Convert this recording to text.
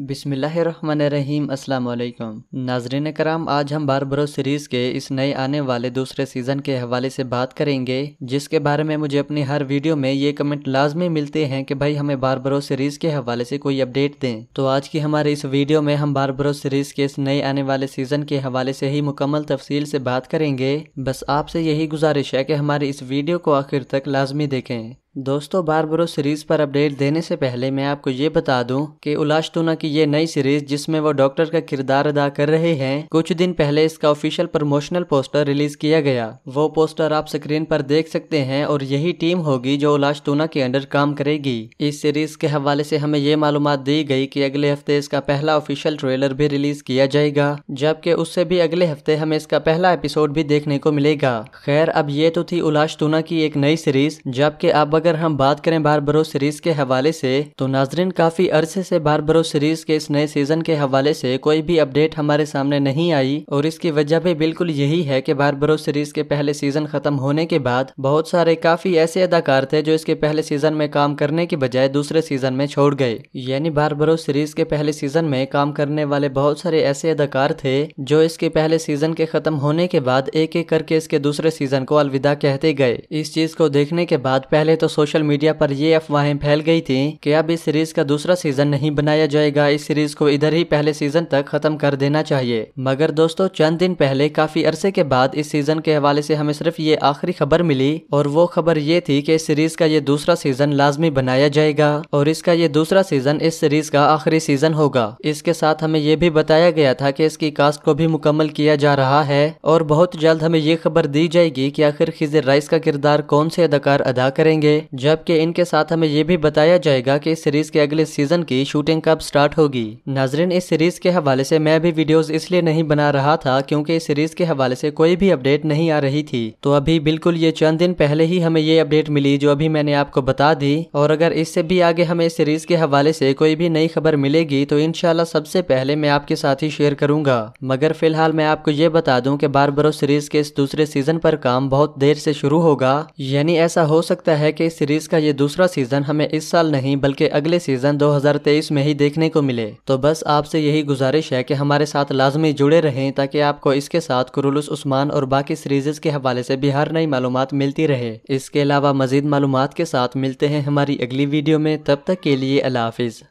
बिसमीम् अल्लाम नाजरन कराम आज हम बारबरो सीरीज़ के इस नए आने वाले दूसरे सीज़न के हवाले से बात करेंगे जिसके बारे में मुझे अपनी हर वीडियो में ये कमेंट लाजमी मिलते हैं कि भाई हमें बारबरो सीरीज़ के हवाले से कोई अपडेट दें तो आज की हमारे इस वीडियो में हम बारबरो सीरीज़ के इस नए आने वाले सीज़न के हवाले से ही मुकम्मल तफसील से बात करेंगे बस आपसे यही गुजारिश है कि हमारी इस वीडियो को आखिर तक लाजमी देखें दोस्तों बारबरो सीरीज़ पर अपडेट देने से पहले मैं आपको ये बता दूं कि टूना की ये नई सीरीज़ जिसमें वो डॉक्टर का किरदार अदा कर रहे हैं कुछ दिन पहले इसका ऑफिशियल प्रमोशनल पोस्टर रिलीज किया गया वो पोस्टर आप स्क्रीन पर देख सकते हैं और यही टीम होगी जो टूना के अंडर काम करेगी इस सीरीज के हवाले से हमें ये मालूम दी गई की अगले हफ्ते इसका पहला ऑफिशियल ट्रेलर भी रिलीज किया जाएगा जबकि उससे भी अगले हफ्ते हमें इसका पहला एपिसोड भी देखने को मिलेगा खैर अब ये तो थी उलाश टूना की एक नई सीरीज जबकि आप अगर हम बात करें बारबरो सीरीज के हवाले से तो नाजरीन काफी अरसे से बारबरो सीरीज के इस नए सीजन के हवाले से कोई भी अपडेट हमारे सामने नहीं आई और इसकी वजह भी बिल्कुल यही है कि बारबरो सीरीज के पहले सीजन खत्म होने के बाद बहुत सारे काफी ऐसे अदाकार थे जो इसके पहले सीजन में काम करने के बजाय दूसरे सीजन में छोड़ गए यानी बारबरो सीरीज के पहले सीजन में काम करने वाले बहुत सारे ऐसे अदाकार थे जो इसके पहले सीजन के खत्म होने के बाद एक एक करके इसके दूसरे सीजन को अलविदा कहते गए इस चीज को देखने के बाद पहले तो सोशल मीडिया पर ये अफवाहें फैल गई थी कि अब इस सीरीज का दूसरा सीजन नहीं बनाया जाएगा इस सीरीज को इधर ही पहले सीजन तक खत्म कर देना चाहिए मगर दोस्तों चंद दिन पहले काफी अरसे के बाद इस सीजन के हवाले से हमें सिर्फ ये आखिरी खबर मिली और वो खबर ये थी कि इस सीरीज का ये दूसरा सीजन लाजमी बनाया जाएगा और इसका ये दूसरा सीजन इस सीरीज का आखिरी सीजन होगा इसके साथ हमें ये भी बताया गया था की इसकी कास्ट को भी मुकम्मल किया जा रहा है और बहुत जल्द हमें ये खबर दी जाएगी कि आखिर खिजर राइस का किरदार कौन से अदाकार अदा करेंगे जबकि इनके साथ हमें ये भी बताया जाएगा कि इस सीरीज के अगले सीजन की शूटिंग कब स्टार्ट होगी नाजरीन इस सीरीज के हवाले से मैं भी वीडियोस इसलिए नहीं बना रहा था क्योंकि इस सीरीज के हवाले से कोई भी अपडेट नहीं आ रही थी तो अभी बिल्कुल ये चंद दिन पहले ही हमें ये अपडेट मिली जो अभी मैंने आपको बता दी और अगर इससे भी आगे हमें इस सीरीज के हवाले से कोई भी नई खबर मिलेगी तो इनशाला सबसे पहले मैं आपके साथ ही शेयर करूंगा मगर फिलहाल मैं आपको ये बता दूं कि बार सीरीज के इस दूसरे सीजन पर काम बहुत देर से शुरू होगा यानी ऐसा हो सकता है कि की सीरीज का ये दूसरा सीजन हमें इस साल नहीं बल्कि अगले सीजन 2023 में ही देखने को मिले तो बस आपसे यही गुजारिश है कि हमारे साथ लाजमी जुड़े रहें ताकि आपको इसके साथ कुरुलस उस्मान और बाकी सीरीज के हवाले से बिहार नई मालूम मिलती रहे इसके अलावा मजीद मालूम के साथ मिलते हैं हमारी अगली वीडियो में तब तक के लिए अला हाफिज़